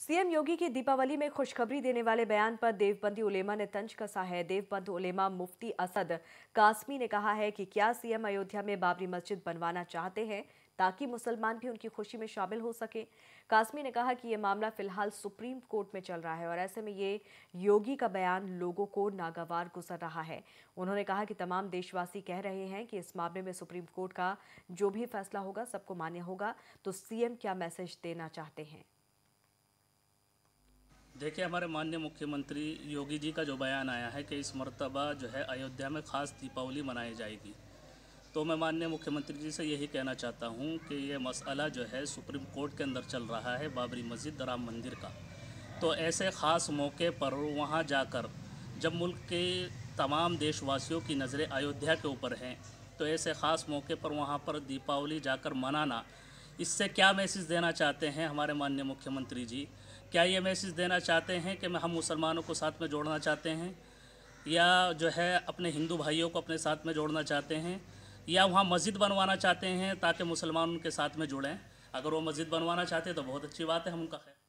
CM योगी की दीपावली में खुशखबरी देने वाले बयान पर देवबंदी उलेमा ने तंज कसा है देवबंद उलेमा मुफ्ती असद कासमी ने कहा है कि क्या सीएम अयोध्या में बाबरी मस्जिद बनवाना चाहते हैं ताकि मुसलमान भी उनकी खुशी में शामिल हो सके कासमी ने कहा कि ये मामला फिलहाल सुप्रीम कोर्ट में चल रहा है और ऐसे में ये योगी का बयान लोगों को नागवार गुजर रहा है उन्होंने कहा कि तमाम देशवासी कह रहे हैं कि इस मामले में सुप्रीम कोर्ट का जो भी फैसला होगा सबको मान्य होगा तो सीएम क्या मैसेज देना चाहते हैं देखिए हमारे माननीय मुख्यमंत्री योगी जी का जो बयान आया है कि इस मरतबा जो है अयोध्या में ख़ास दीपावली मनाई जाएगी तो मैं माननीय मुख्यमंत्री जी से यही कहना चाहता हूँ कि ये मसला जो है सुप्रीम कोर्ट के अंदर चल रहा है बाबरी मस्जिद राम मंदिर का तो ऐसे ख़ास मौके पर वहाँ जाकर जब मुल्क के तमाम देशवासियों की नज़रें अयोध्या के ऊपर हैं तो ऐसे ख़ास मौके पर वहाँ पर दीपावली जाकर मनाना इससे क्या मैसेज देना चाहते हैं हमारे माननीय मुख्यमंत्री जी क्या ये मैसेज देना चाहते हैं कि हम मुसलमानों को साथ में जोड़ना चाहते हैं या जो है अपने हिंदू भाइयों को अपने साथ में जोड़ना चाहते हैं या वहाँ मस्जिद बनवाना चाहते हैं ताकि मुसलमान उनके साथ में जुड़ें अगर वो मस्जिद बनवाना चाहते हैं तो बहुत अच्छी बात है हम उनका खैर